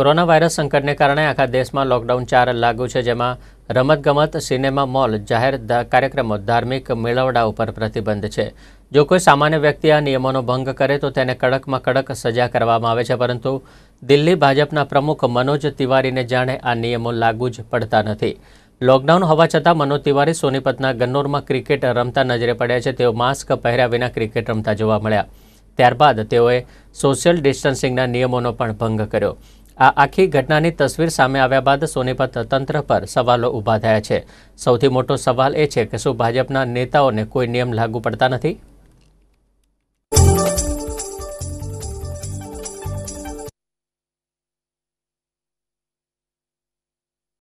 corona virus સંકટને કારણે આખા દેશમાં લોકડાઉન ચાર લાગુ છે જેમાં રમતગમત સિનેમા મોલ જાહેર કાર્યક્રમો ધાર્મિક મેળવડા ઉપર પ્રતિબંધ છે જો કોઈ સામાન્ય વ્યક્તિ આ નિયમોનો ભંગ કરે તો તેને કડકમાં કડક સજા કરવામાં આવે છે પરંતુ દિલ્હી ભાજપના પ્રમુખ મનોજ તિવારીને જાણે આ નિયમો લાગુ જ પડતા નથી લોકડાઉન હોવા છતાં મનોજ તિવારી સોનીપતના ગન્નોરમાં ક્રિકેટ રમતા નજરે પડ્યા છે તેઓ માસ્ક પહેર્યા વિના ક્રિકેટ રમતા જોવા મળ્યા ત્યારબાદ તેઓએ સોશિયલ ડિસ્ટન્સિંગના નિયમોનો પણ ભંગ કર્યો આ આખી ઘટનાની તસવીર સામે આવ્યા બાદ સોનીપત તંત્ર પર સવાલો ઊભા થયા છે સૌથી મોટો સવાલ એ છે કે શું ભાજપના નેતાઓને કોઈ નિયમ લાગુ પડતા નથી